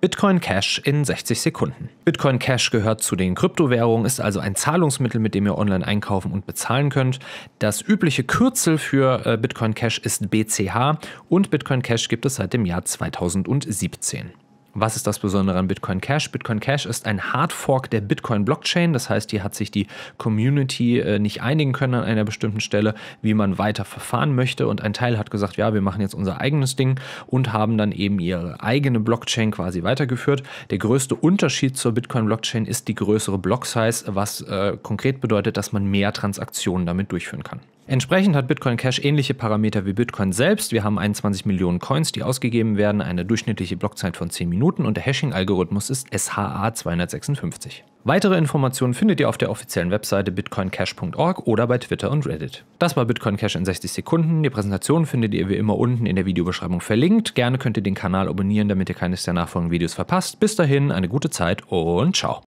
Bitcoin Cash in 60 Sekunden. Bitcoin Cash gehört zu den Kryptowährungen, ist also ein Zahlungsmittel, mit dem ihr online einkaufen und bezahlen könnt. Das übliche Kürzel für äh, Bitcoin Cash ist BCH und Bitcoin Cash gibt es seit dem Jahr 2017. Was ist das Besondere an Bitcoin Cash? Bitcoin Cash ist ein Hardfork der Bitcoin Blockchain. Das heißt, hier hat sich die Community äh, nicht einigen können an einer bestimmten Stelle, wie man weiter verfahren möchte. Und ein Teil hat gesagt, ja, wir machen jetzt unser eigenes Ding und haben dann eben ihre eigene Blockchain quasi weitergeführt. Der größte Unterschied zur Bitcoin Blockchain ist die größere Block Size, was äh, konkret bedeutet, dass man mehr Transaktionen damit durchführen kann. Entsprechend hat Bitcoin Cash ähnliche Parameter wie Bitcoin selbst. Wir haben 21 Millionen Coins, die ausgegeben werden, eine durchschnittliche Blockzeit von 10 Minuten und der Hashing-Algorithmus ist SHA256. Weitere Informationen findet ihr auf der offiziellen Webseite bitcoincash.org oder bei Twitter und Reddit. Das war Bitcoin Cash in 60 Sekunden. Die Präsentation findet ihr wie immer unten in der Videobeschreibung verlinkt. Gerne könnt ihr den Kanal abonnieren, damit ihr keines der nachfolgenden Videos verpasst. Bis dahin, eine gute Zeit und ciao.